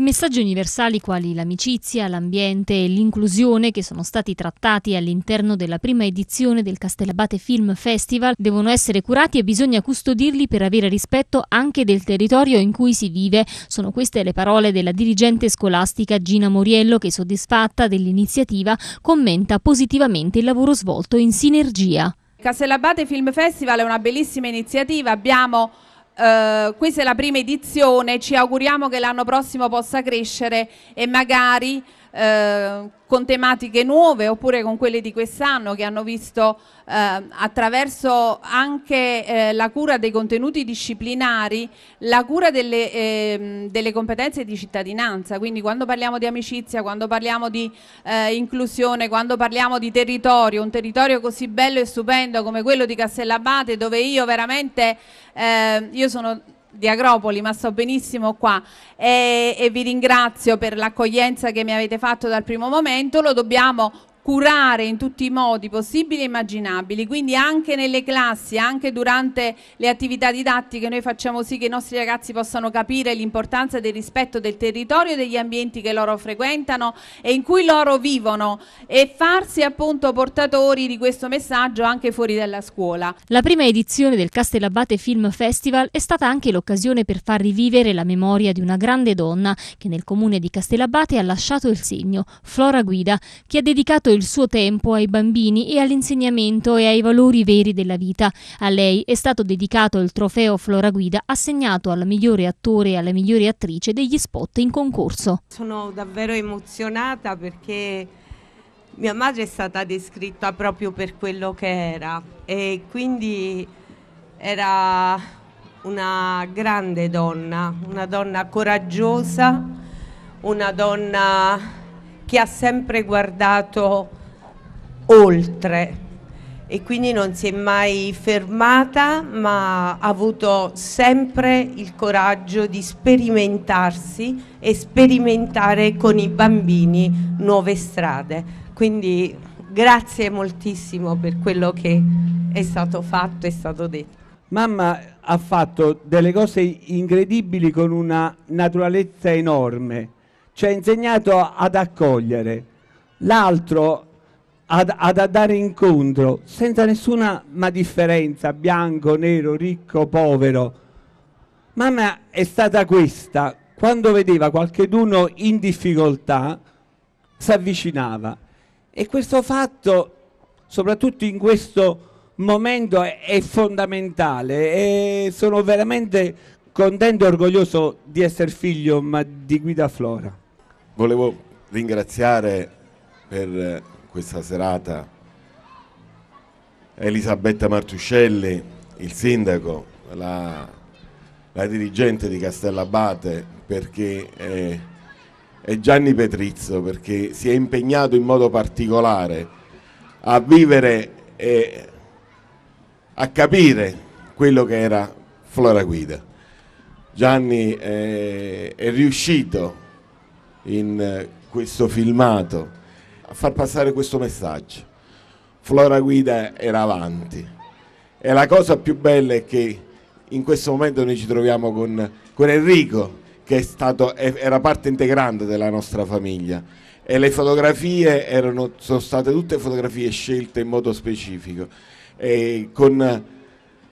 I messaggi universali quali l'amicizia, l'ambiente e l'inclusione che sono stati trattati all'interno della prima edizione del Castellabate Film Festival devono essere curati e bisogna custodirli per avere rispetto anche del territorio in cui si vive. Sono queste le parole della dirigente scolastica Gina Moriello che soddisfatta dell'iniziativa commenta positivamente il lavoro svolto in sinergia. Castellabate Film Festival è una bellissima iniziativa, abbiamo eh, questa è la prima edizione, ci auguriamo che l'anno prossimo possa crescere e magari con tematiche nuove oppure con quelle di quest'anno che hanno visto eh, attraverso anche eh, la cura dei contenuti disciplinari la cura delle, ehm, delle, competenze di cittadinanza, quindi quando parliamo di amicizia, quando parliamo di eh, inclusione, quando parliamo di territorio, un territorio così bello e stupendo come quello di Castellabate dove io veramente eh, io sono di Agropoli, ma sto benissimo qua e, e vi ringrazio per l'accoglienza che mi avete fatto dal primo momento, lo dobbiamo curare in tutti i modi possibili e immaginabili, quindi anche nelle classi, anche durante le attività didattiche noi facciamo sì che i nostri ragazzi possano capire l'importanza del rispetto del territorio e degli ambienti che loro frequentano e in cui loro vivono e farsi appunto portatori di questo messaggio anche fuori dalla scuola. La prima edizione del Castellabate Film Festival è stata anche l'occasione per far rivivere la memoria di una grande donna che nel comune di Castellabate ha lasciato il segno, Flora Guida, che ha dedicato dedicato il suo tempo ai bambini e all'insegnamento e ai valori veri della vita. A lei è stato dedicato il trofeo Flora Guida assegnato alla migliore attore e alla migliore attrice degli spot in concorso. Sono davvero emozionata perché mia madre è stata descritta proprio per quello che era e quindi era una grande donna, una donna coraggiosa, una donna che ha sempre guardato oltre e quindi non si è mai fermata ma ha avuto sempre il coraggio di sperimentarsi e sperimentare con i bambini nuove strade. Quindi grazie moltissimo per quello che è stato fatto, è stato detto. Mamma ha fatto delle cose incredibili con una naturalezza enorme ci ha insegnato ad accogliere, l'altro ad, ad dare incontro, senza nessuna ma differenza, bianco, nero, ricco, povero. Mamma è stata questa, quando vedeva qualcheduno in difficoltà, si avvicinava. E questo fatto, soprattutto in questo momento, è, fondamentale. E sono veramente contento e orgoglioso di essere figlio, ma di Guida Flora. Volevo ringraziare per eh, questa serata Elisabetta Martuscelli, il sindaco, la, la dirigente di Castellabate, perché è, è Gianni Petrizzo, perché si è impegnato in modo particolare a vivere e a capire quello che era Flora Guida. Gianni è, è riuscito in eh, questo filmato a far passare questo messaggio. Flora Guida era avanti e la cosa più bella è che in questo momento noi ci troviamo con, con Enrico che stato, era parte integrante della nostra famiglia e le fotografie erano, sono state tutte fotografie scelte in modo specifico con